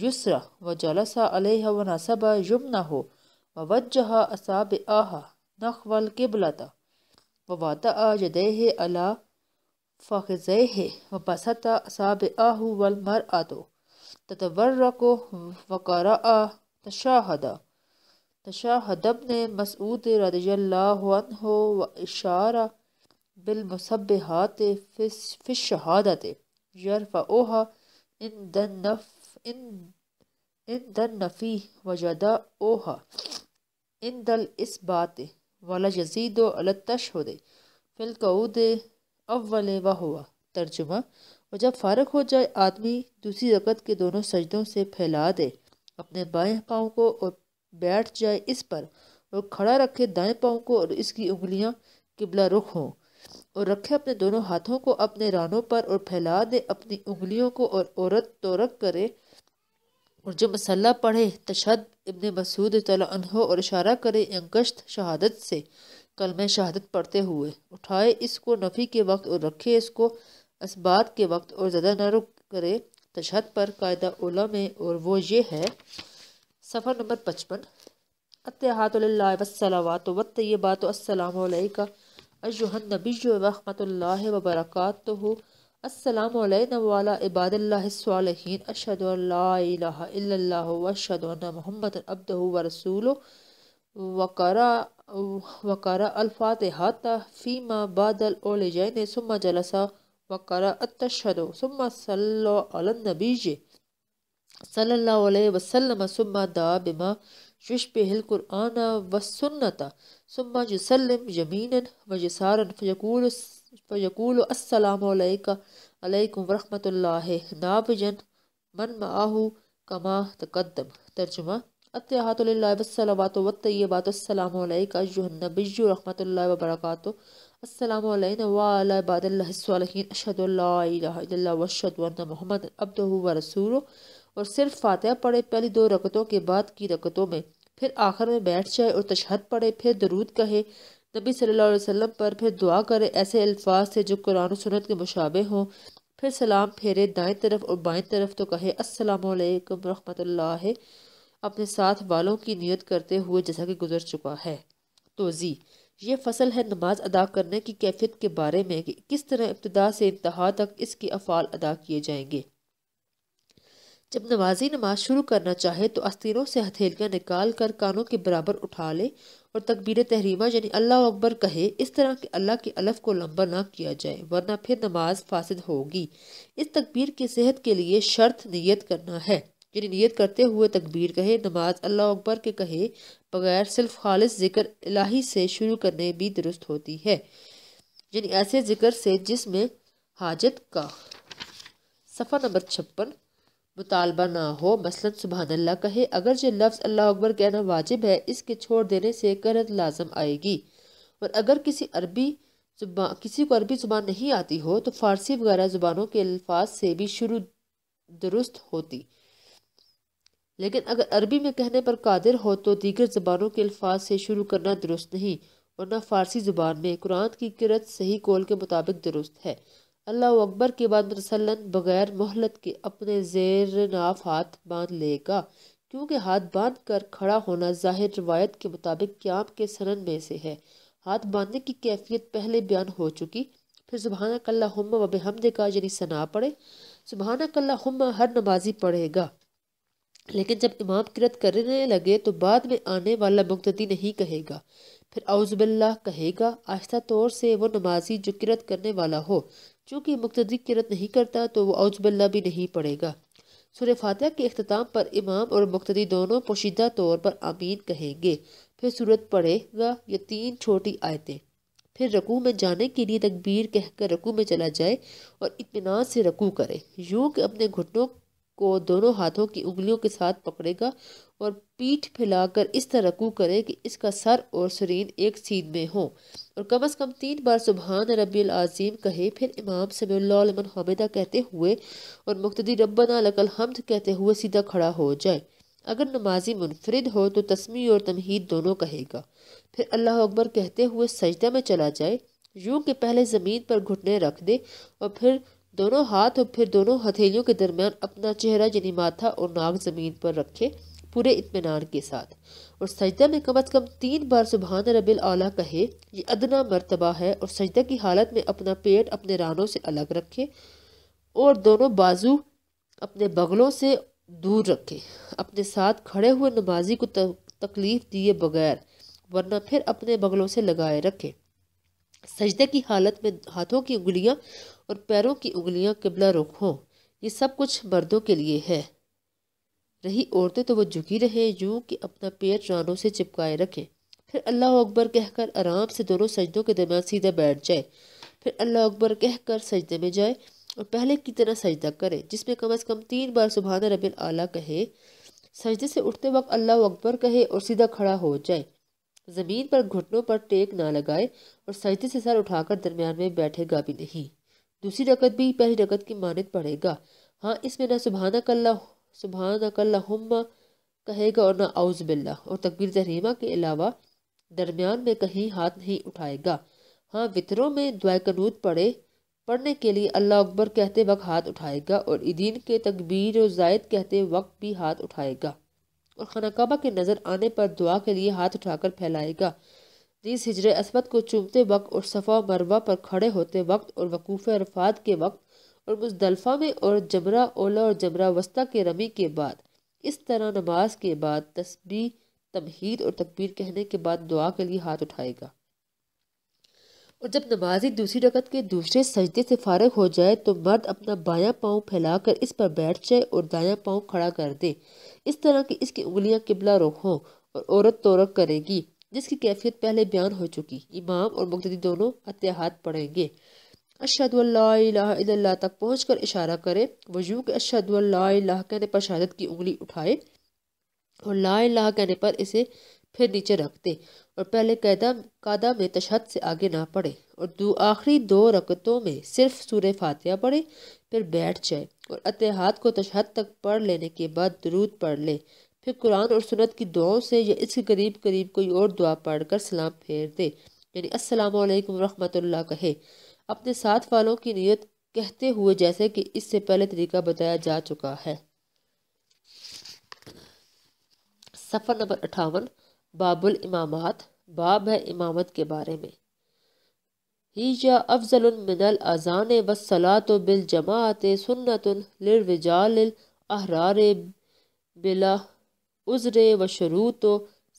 युसरा व जलसा अलह व नसब युमना हो व वजह असाब आहा नखवल किबलता व वात यदेह अला फ़ेह व बसत असाब आहु वल मर आतो ततवर्रको वकर तशाहद तशाहदब ने मसूद रदल्ला हो व इशारा बिलमसब हाते फिश शहादत यरफ यरफ़ा इन दनफ़ इन इन द नफ़ी वजदा ओहा इन दल इस बात वाला यजीद वलतश हो दे फिलकऊद अव्वल व हुआ तर्जुमा और जब फारग हो जाए आदमी दूसरी रकत के दोनों सजदों से फैला दे अपने बाएं पाँव को और बैठ जाए इस पर और खड़ा रखे दाएं पाँव को और इसकी उंगलियां किबला रुख हों और रखे अपने दोनों हाथों को अपने रानों पर और फैला दे अपनी उंगलियों को और औरत तो रख करे और जब मसल्ला पढ़े तशद इबन मसूद तलाो और इशारा करे अंकश्त शहादत से कलम शहादत पढ़ते हुए उठाए इसको नफ़ी के वक्त और रखे इसको इसबात के वक्त और ज़्यादा न रुक करे तशद पर कायदा ओला में और वो ये है सफ़र नंबर पचपन अतहातलावसलावात वत ये बात असलम का अजुहन नबी वरहमत ला वबरकत हो السلام علينا وعلى عباد الله الصالحين أشهد أن لا إله إلا الله وأشهد أن محمد عبده ورسوله وقرأ وقرأ الفاتحة فيما بعد الأولجين ثم جلس وقرأ التشهد ثم صلى على النبي صلى الله عليه وسلم ثم دعا بما يشبه القرآن والسنة ثم يسلم يمينا ويسارا فيقول पर तो यकूल असलकम वरहमतुल्ला नाबजन मन माहू कमा तकदम तर्जुमा अतहातुल्लाबात वतबातसलामबिजु रहमतुल्ला वबरक असलम वालबादल्लासिन अशद मोहम्मद अब्द व रसूल और सिर्फ फातह पढ़े पहली दो रकतों के बाद की रकतों में फिर आखिर में बैठ जाए और तशहद पढ़े फिर दरूद कहे नबी सल्लल्लाहु अलैहि वसल्लम पर फिर दुआ करें ऐसे अल्फाज से जो कुरान और सुनत के मुशाबे हों फिर सलाम फेरे दाएं तरफ और बाएं तरफ तो कहे असलकम वरहमतुल्लाह अपने साथ वालों की नियत करते हुए जैसा कि गुजर चुका है तोज़ी ये फसल है नमाज अदा करने की कैफियत के बारे में कि किस तरह इब्तदा से इंतहा तक इसके अफ़ाल अदा किए जाएंगे जब नमाजी नमाज शुरू करना चाहे तो अस्तिरों से हथेलियाँ निकाल कर कानों के बराबर उठा ले और तकबीर तहरीमा यानी अल्लाह अकबर कहे इस तरह के अल्लाह के अलफ को लंबा ना किया जाए वरना फिर नमाज फासिद होगी इस तकबीर की सेहत के लिए शर्त नीयत करना है यानी नीयत करते हुए तकबीर कहे नमाज अल्लाह अकबर के कहे बगैर सिर्फ खालिश जिक्र इलाही से शुरू करने भी दुरुस्त होती है यानी ऐसे जिक्र से जिसमें हाजत का सफ़ा नंबर छप्पन मुतालबा ना हो मसलन सुबहान अल्लाह कहे जो लफ्ज़ अल्लाह अकबर कहना वाजिब है इसके छोड़ देने से करत लाजम आएगी और अगर किसी अरबी जुबान किसी को अरबी ज़ुबान नहीं आती हो तो फ़ारसी वगैरह ज़ुबानों के अल्फाज से भी शुरू दुरुस्त होती लेकिन अगर अरबी में कहने पर कादिर हो तो दीगर जुबानों के अल्फाज से शुरू करना दुरुस्त नहीं वरना फ़ारसी ज़ुबान में कुरान की किरत सही कौल के मुताबिक दुरुस्त है अल्लाह अकबर के बाद मसलन बग़ैर मोहलत के अपने जेर नाफ हाथ बांध लेगा क्योंकि हाथ बांध कर खड़ा होना ज़ाहिर रवायत के मुताबिक क्याम के सनन में से है हाथ बांधने की कैफियत पहले बयान हो चुकी फिर सुबहाना कल्ला हम वब हमद का यानी सना पढ़े सुबहाना कल्ला हम हर नमाजी पढ़ेगा लेकिन जब इमाम किरत करने लगे तो बाद में आने वाला मुक्तदी नहीं कहेगा फिर अवजबिल्ला कहेगा आहिस्ता तौर से वो नमाजी जो किरत करने वाला हो चूँकि मुख्तदी किरत नहीं करता तो वह अवजबल्ला भी नहीं पड़ेगा सुर फातह के अख्ताम पर इमाम और मुख्तदी दोनों पोशीदा तौर पर आमीन कहेंगे फिर सूरत पढ़ेगा यह तीन छोटी आयतें फिर रकू में जाने के लिए तकबीर कहकर रकू में चला जाए और इतमान से रकू करे यूँ कि अपने घुटनों को दोनों हाथों की उंगलियों के साथ पकड़ेगा और पीठ फैलाकर इस तरह रकू करे कि इसका सर और शरीर एक सीध में हो और कम अज़ कम तीन बार सुबहान रबी आज़ीम कहे फिर इमाम समन हामिदा कहते हुए और मुख्तदी रबना लकल हमद कहते हुए सीधा खड़ा हो जाए अगर नमाजी मुनफरद हो तो तस्मी और तमहीद दोनों कहेगा फिर अल्लाह अकबर कहते हुए सजदा में चला जाए यूं कि पहले ज़मीन पर घुटने रख दे और फिर दोनों हाथ और फिर दोनों हथेलियों के दरमियान अपना चेहरा यानी माथा और नाक ज़मीन पर रखे पूरे इतमान के साथ और सजदा में कम अज़ कम तीन बार सुबहान रबी आला कहे ये अदना मरतबा है और सजदा की हालत में अपना पेट अपने रानों से अलग रखे और दोनों बाजू अपने बगलों से दूर रखे अपने साथ खड़े हुए नमाजी को तकलीफ़ दिए बगैर वरना फिर अपने बगलों से लगाए रखें सजदे की हालत में हाथों की उंगलियां और पैरों की उंगलियां किबला रुख हों ये सब कुछ मर्दों के लिए है रही औरतें तो वह झुकी रहें यूं कि अपना पैर रानों से चिपकाए रखें फिर अल्लाह अकबर कहकर आराम से दोनों सजदों के दरमियान सीधा बैठ जाए फिर अल्लाह अकबर कहकर सजदे में जाए और पहले की तरह सजदा करे जिसमें कम अज़ कम तीन बार सुबहाना रबी आला कहे सजदे से उठते वक्त अल्लाह अकबर कहे और सीधा खड़ा हो जाए ज़मीन पर घुटनों पर टेक ना लगाए और सजदे से सर उठाकर दरमियान में बैठेगा भी नहीं दूसरी रकत भी पहली रकत की मानद पड़ेगा हाँ इसमें ना सुबहाना कल्ला सुबहान अकल्लम कहेगा और ना बिल्ला और तकबीर तहरीमा के अलावा दरमियान में कहीं हाथ नहीं उठाएगा हाँ वितरों में दुआ कनूत पढ़े पढ़ने के लिए अल्लाह अकबर कहते वक्त हाथ उठाएगा और ईदीन के तकबीर और जायद कहते वक्त भी हाथ उठाएगा और खानकबा के नज़र आने पर दुआ के लिए हाथ उठाकर फैलाएगा जिस हिजर असमत को चूमते वक्त और सफ़ा मरवा पर खड़े होते वक्त और वकूफ़ अरफात के वक्त और मुजदलफ़ा में और जबरा ओला और जबरा वस्ता के रमी के बाद इस तरह नमाज के बाद तस्बी तमहीद और तकबीर कहने के बाद दुआ के लिए हाथ उठाएगा और जब नमाजी दूसरी रकत के दूसरे सजदे से फारग हो जाए तो मर्द अपना बायां पाँव फैलाकर इस पर बैठ जाए और दायां पाँव खड़ा कर दे इस तरह की इसकी उंगलियां किबला रोको और औरत तोरक करेगी जिसकी कैफियत पहले बयान हो चुकी इमाम और मुख्तदी दोनों अत्याहत पढ़ेंगे अशद इल्ला तक पहुँच कर इशारा करे वजू के अशद कहने पर शहादत की उंगली उठाए और ला कहने पर इसे फिर नीचे रख दे और पहले कैदा कादा में तशहद से आगे ना पढ़े और दो आखिरी दो रकतों में सिर्फ सूर्य फातिया पढ़े फिर बैठ जाए और अतहाद को तशहद तक पढ़ लेने के बाद दरूद पढ़ ले फिर कुरान और सुनत की दुआओं से या इसके करीब करीब कोई और दुआ पढ़कर कर सलाम फेर दे यानी असलकम वरहमत कहे अपने साथ वालों की नीयत कहते हुए जैसे कि इससे पहले तरीका बताया जा चुका है सफ़र नंबर अठावन बाबुल इमामात बाब है इमामत के बारे में या अफजल मिनल अजान व तो बिल जमात सुन्नत लिरविजाल अहरार बिला उजर व शरूत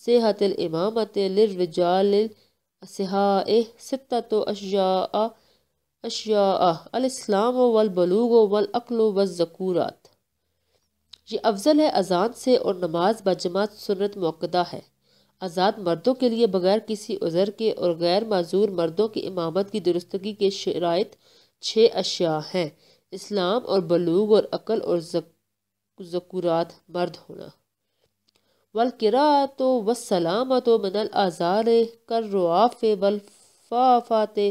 सेहत इमामत लिरविजाल सहा सित्ता अशा अशिया अलस्लाम वलबलूग वलअल वज़कूरात ये अफजल है अजान से और नमाज बजमात सुनत मौकदा है आज़ाद मर्दों के लिए बगैर किसी उज़र के और गैर माजूर मर्दों की इमामत की दुरुस्तगी के शरात छः अशिया हैं इस्लाम और बलूग और अक़ल और जकूरात मर्द होना वलकिरा तो वसलामत तो मनल आज़ार कर रुआफ़ वलफ़ाफ़ात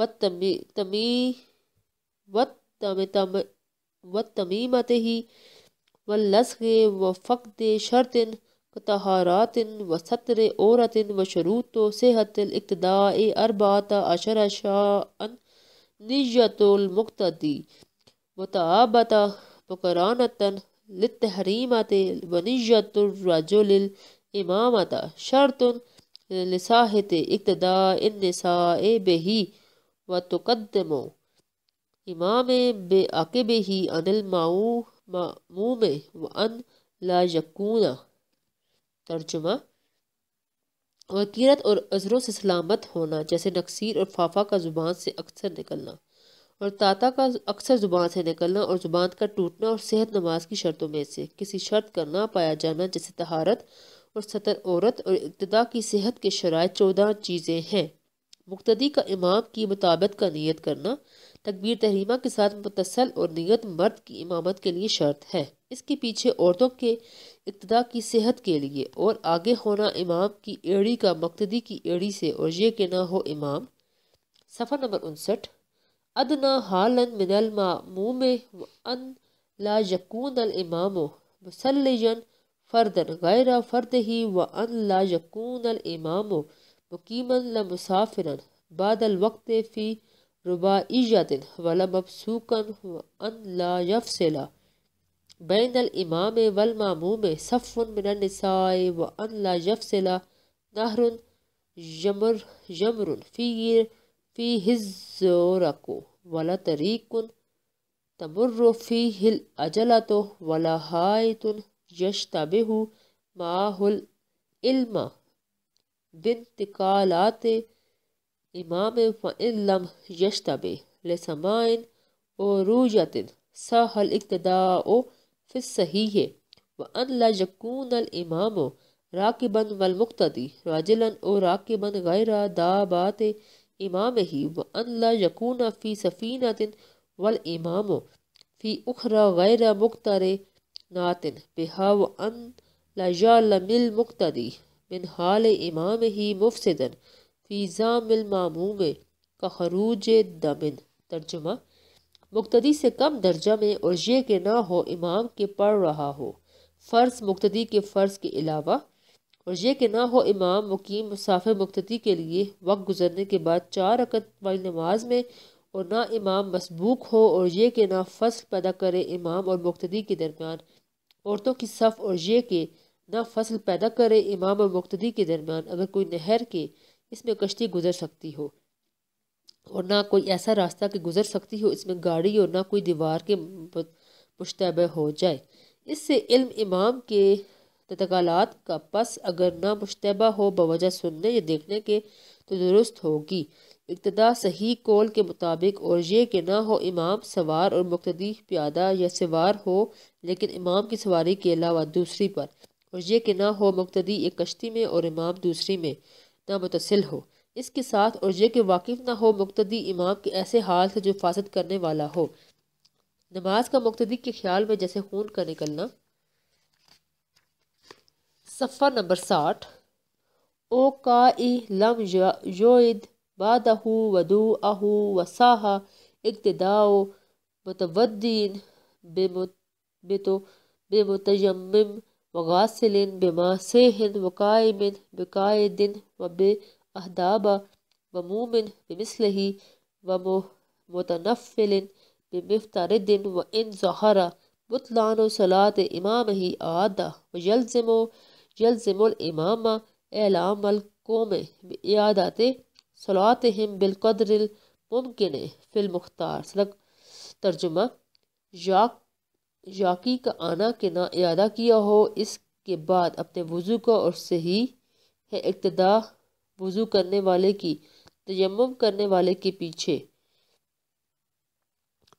व तमी तमी वत तम तम व लस्गे व फ़क़द व तहारातिन व सतर औरतिन व शरूत सेहत इक्तदा अरबात अशर शाह नियतुलमुक्तदी व तबत बकरानतन लतहरीमत व निजतुलरजुल इमामत शरतुन इन निसा ए बेही व तुकदमो इमाम बेअब ही अनिल माऊ मामू में व अन ला यकूना तर्जुमा वकीरत और अजरों से सलामत होना जैसे नक्सीर और फाफा का ज़ुबान से अक्सर निकलना और ताता का अक्सर ज़ुबान से निकलना और ज़ुबान का टूटना और सेहत नमाज की शर्तों में से किसी शर्त का ना पाया जाना जैसे तहारत और सतर औरत और इब्तदा की सेहत के शराय चौदह चीज़ें हैं मुक्तदी का इमाम की मुताबत का नियत करना तकबीर तहरीमा के साथ मुतसल और नियत मर्द की इमामत के लिए शर्त है इसके पीछे औरतों के इब्तदा की सेहत के लिए और आगे होना इमाम की एड़ी का मकतदी की एड़ी से और ये के ना हो इमाम सफर नंबर उनसठ अदना हाल मिनल मामूम अन ला यकून अल इमाम मुसलजन फर्दन गैर फर्द ही व अन ला यकून अल इमाम مقيما لمسافرا بعد الوقت في رباعية ولا مبسوقا أن لا يفصل بين الإمام والمأموم صف من النساء وأن لا يفصل نهر جمر جمر فيه في الزورق ولا طريق تمر فيه الأجلة ولا هايت يشتبه معه العلم बिनतकालात इमाम फ़म यशतब लसमाइन वरूजतिन सहल इकतदाओ फ़ी है व अल इमामो इमाम राकबन वलमुख्तदी राजलन ओ राकबन गैर दाबात इमाम ही व अनला लकून फ़ी सफ़ीनतिन वल इमाम फ़ी उखरा गैर मुख्तर नातिन बिहा व अन मुख्तदी मिन हाल इमाम ही मुफसदन फ़ीज़ा मिल मामूम का खरूज दमिन तर्जुमा मुक्तदी से कम दर्जा में और ये के ना हो इमाम के पढ़ रहा हो फ़र्ज़ मुक्तदी के फ़र्ज़ के अलावा और ये के ना हो इमाम मुकीम मुसाफिर मुक्तदी के लिए वक्त गुजरने के बाद चार रकत वाली नमाज में और ना इमाम मसबूक हो और ये के ना फसल पैदा करे इमाम और मुक्तदी के दरमियान औरतों की सफ़ और ये के ना फसल पैदा करे इमाम और मुख्तदी के दरमियान अगर कोई नहर के इसमें कश्ती गुजर सकती हो और ना कोई ऐसा रास्ता कि गुजर सकती हो इसमें गाड़ी और ना कोई दीवार के मुशतब हो जाए इससे इल्म इमाम के तकालत का पस अगर ना मुशतबा हो बवजह सुनने या देखने के तो दुरुस्त होगी इब्तदा सही कौल के मुताबिक और ये कि ना हो इमाम सवार और मुख्तदी प्यादा या सवार हो लेकिन इमाम की सवारी के अलावा दूसरी पर और यह कि ना हो मुक्तदी एक कश्ती में और इमाम दूसरी में ना मुतसिल हो इसके साथ और यह कि वाकिफ़ ना हो मुक्तदी इमाम के ऐसे हाल से जो हिफाजत करने वाला हो नमाज का मुक्तदी के ख्याल में जैसे खून का निकलना सफ़ा नंबर साठ ओ का लम योद बादहू वदू आहू वसाहा इब्तदाओ मतवद्दीन बेमो बेतो बेमतयम मगासिलिन बमासेहन वकायमिन दिन व अहदाबा वमूमिन बमसलही व मुतनफ़िलिन बमफ्तारदिन व इन जहरा बुतलान सलात इमाम ही आदा व यलजमो यलजमलमामा एलाम अलकोम यादात सलात हम बिलकदर मुमकिन मुख्तार सलक तर्जुमा याक याकी का आना के ना इरादा किया हो इसके बाद अपने वज़ू का और सही है इब्तदा वज़ू करने वाले की तयम करने वाले के पीछे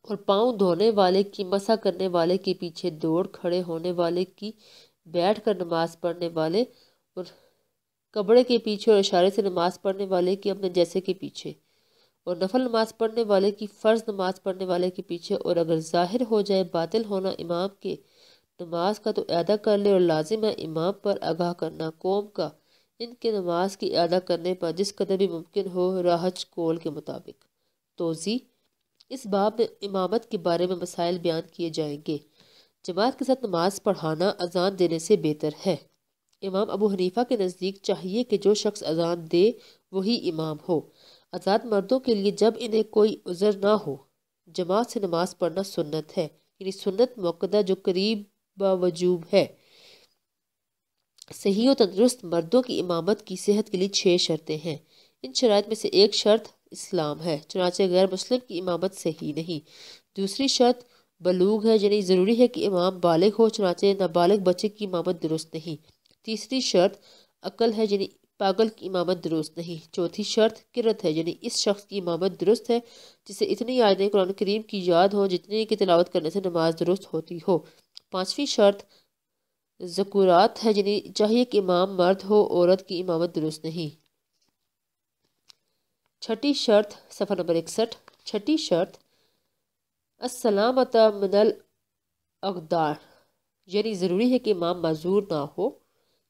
और पाँव धोने वाले की मसा करने वाले के पीछे दौड़ खड़े होने वाले की बैठ कर नमाज़ पढ़ने वाले और कपड़े के पीछे और इशारे से नमाज़ पढ़ने वाले की अपने जैसे के पीछे और नफल नमाज़ पढ़ने वाले की फ़र्ज़ नमाज पढ़ने वाले के पीछे और अगर ज़ाहिर हो जाए बातिल होना इमाम के नमाज का तो अदा कर ले और लाजिम है इमाम पर आगाह करना कौम का इनके नमाज की अदा करने पर जिस कदर भी मुमकिन हो राहज कोल के मुताबिक तोज़ी इस बाब में इमामत के बारे में मसाइल बयान किए जाएंगे जमात के साथ नमाज पढ़ाना अजान देने से बेहतर है इमाम अबू हनीफा के नज़दीक चाहिए कि जो शख्स अजान दे वही इमाम हो आज़ाद मर्दों के लिए जब इन्हें कोई उज़र ना हो जमात से नमाज पढ़ना सुन्नत है यानी सुन्नत मौकदा जो करीब बावजूब है सही और तंदरुस्त मर्दों की इमामत की सेहत के लिए छः शर्तें हैं इन शरात में से एक शर्त इस्लाम है चनाचे गैर मुस्लिम की इमामत सही नहीं दूसरी शर्त बलूग है यानी ज़रूरी है कि इमाम बालग हो चुनाचे नाबालग बच्चे की इमामत दुरुस्त नहीं तीसरी शर्त अकल है यानी पागल की इमामत दुरुस्त नहीं चौथी शर्त किरत है यानी इस शख्स की इमामत दुरुस्त है जिसे इतनी आयतें कुरान करीम की याद हो जितनी की तलावत करने से नमाज दुरुस्त होती हो पाँचवीं शर्त जकूरात है यानी चाहिए कि इमाम मर्द हो औरत की इमामत दुरुस्त नहीं छठी शर्त सफर नंबर इकसठ छठी शर्त असलामत मिनल अकदार यानी ज़रूरी है कि इमाम माजूर ना हो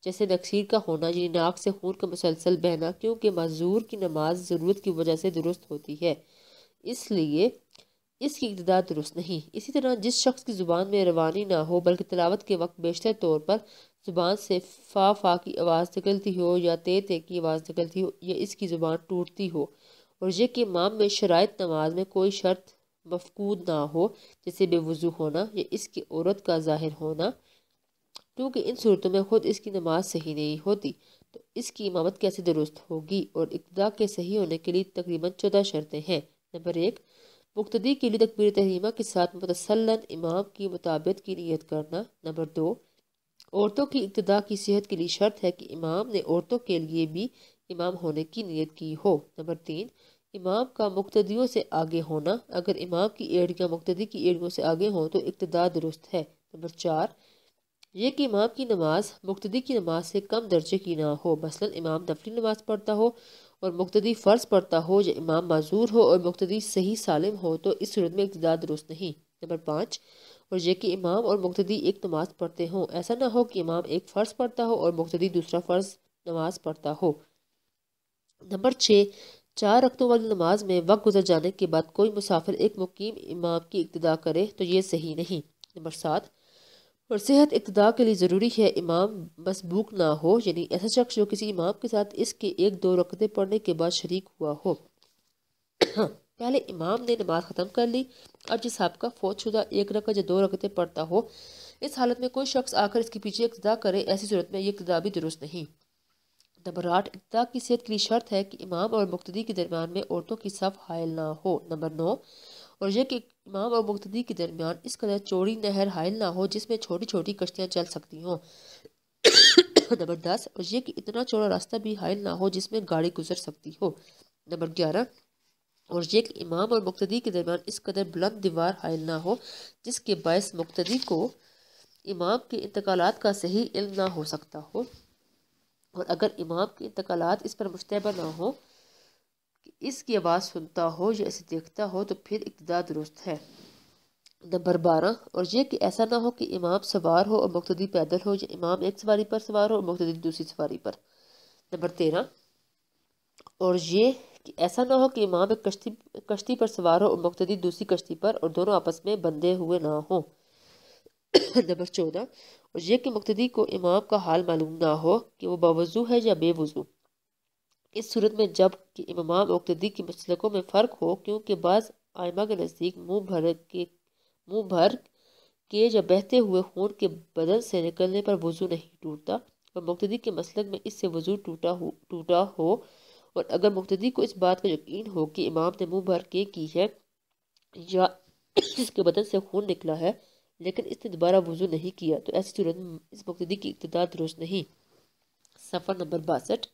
जैसे नक्सर का होना यानी नाक से खून का मुसलसल बहना क्योंकि मजदूर की नमाज ज़रूरत की वजह से दुरुस्त होती है इसलिए इसकी इब्तदा दुरुस्त नहीं इसी तरह जिस शख्स की ज़ुबान में रवानी ना हो बल्कि तलावत के वक्त बेशतर तौर पर ज़ुबान से फ़ा फ़ा की आवाज़ निकलती हो या ते ते की आवाज़ निकलती हो या इसकी ज़ुबान टूटती हो और यह कि इमाम में शराइ नमाज में कोई शर्त मफकूद ना हो जैसे बेवजू होना या इसकी औरत का ज़ाहिर होना क्योंकि इन सूरतों में ख़ुद इसकी नमाज सही नहीं होती तो इसकी इमामत कैसे दुरुस्त होगी और इब्तदा के सही होने के लिए तकरीबन चौदह शर्तें हैं नंबर एक मुख्तदी के लिए तकबीर तहरीमा के साथ मुतसलन इमाम की मुताबत की नीयत करना नंबर दो औरतों की इब्तदा की सेहत के लिए शर्त है कि इमाम ने औरतों के लिए भी इमाम होने की नीयत की हो नंबर तीन इमाम का मुख्तियों से आगे होना अगर इमाम की एड़ियाँ मुख्तदी की एड़ियों से आगे हों तो इब्तदा दुरुस्त है नंबर चार ये कि इमाम की नमाज मुख्तदी की नमाज से कम दर्जे की ना हो मसलन इमाम नफली नमाज पढ़ता हो और मुख्तदी फ़र्ज़ पढ़ता हो या इमाम माजूर हो और मुख्तदी सही सालिम हो तो इस सूरत में इब्तदा दुरुस्त नहीं नंबर पाँच और यह कि इमाम और मुख्तदी एक नमाज पढ़ते हों ऐसा ना हो कि इमाम एक फ़र्ज़ पढ़ता हो और मुख्तदी दूसरा फ़र्ज़ नमाज पढ़ता हो नंबर छः चार रक्तों वाली नमाज में वक्त गुजर जाने के बाद कोई मुसाफिर एक मुकीम इमाम की इब्तदा करे तो ये सही नहीं नंबर सात और सेहत इकतदा के लिए ज़रूरी है इमाम बस मसबूक ना हो यानी ऐसा शख्स जो किसी इमाम के साथ इसके एक दो रकते पढ़ने के बाद शरीक हुआ हो *coughs* पहले इमाम ने नमाज ख़त्म कर ली और जिस साहब का शुदा एक रकत या दो रकते पढ़ता हो इस हालत में कोई शख्स आकर इसके पीछे इकतदा करे ऐसी सूरत में ये इकतदा भी दुरुस्त नहीं नंबर आठ इकतदा की सेहत के लिए शर्त है कि इमाम और मुख्तदी के दरमियान में औरतों की सफ हायल ना हो नंबर नौ और यह कि इमाम और मुख्तदी के दरमियान इस कदर चौड़ी नहर हायल ना हो जिसमें छोटी छोटी कश्तियाँ चल सकती हों नंबर *coughs* दस और यह कि इतना चौड़ा रास्ता भी हायल ना हो जिसमें गाड़ी गुजर सकती हो नंबर ग्यारह और ये कि इमाम और मुख्तदी के दरमियान इस कदर बुलंद दीवार हायल ना हो जिसके बायस मुख्तदी को इमाम के इंतकाल का सही इल्म ना हो सकता हो और अगर इमाम के इंतकाल इस पर मुश्तबा ना हो इसकी आवाज़ सुनता हो या इसे देखता हो तो फिर इकतदा दुरुस्त है नंबर बारह और यह कि ऐसा ना हो कि इमाम सवार हो और मकतदी पैदल हो या इमाम एक सवारी पर सवार हो और मकतदी दूसरी सवारी पर नंबर तेरह और ये कि ऐसा ना हो कि इमाम एक कश्ती कश्ती पर सवार हो और मकतदी दूसरी कश्ती पर और दोनों आपस में बंधे हुए ना हो *coughs* नंबर चौदह और यह कि मकतदी को इमाम का हाल मालूम ना हो कि वो बावजू है या बेवजू इस सूरत में जब कि इमाम मकतदी के मसलकों में फ़र्क हो क्योंकि बाज़ आयमा के नज़दीक मुँह भर के मुँह भर के जब बहते हुए खून के बदन से निकलने पर वज़ू नहीं टूटता और मकतदी के मसलक में इससे वज़ू टूटा हो टूटा हो और अगर मुख्तदी को इस बात का यकीन हो कि इमाम ने मुँह भर के की है या *clears throat* इसके बदन से खून निकला है लेकिन इसने दोबारा वज़ू नहीं किया तो ऐसी सूरत में इस मुख्तदी की इब्तदा दुरुस्त नहीं सफ़र नंबर बासठ